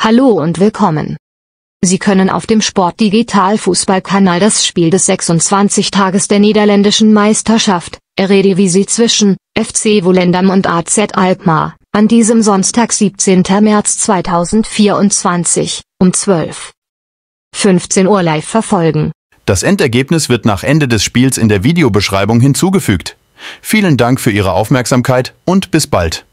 Hallo und willkommen. Sie können auf dem Sportdigital-Fußballkanal das Spiel des 26 Tages der niederländischen Meisterschaft, Eredivisie zwischen FC Volendam und AZ Alkmaar, an diesem Sonntag 17. März 2024, um 12.15 Uhr live verfolgen. Das Endergebnis wird nach Ende des Spiels in der Videobeschreibung hinzugefügt. Vielen Dank für Ihre Aufmerksamkeit und bis bald.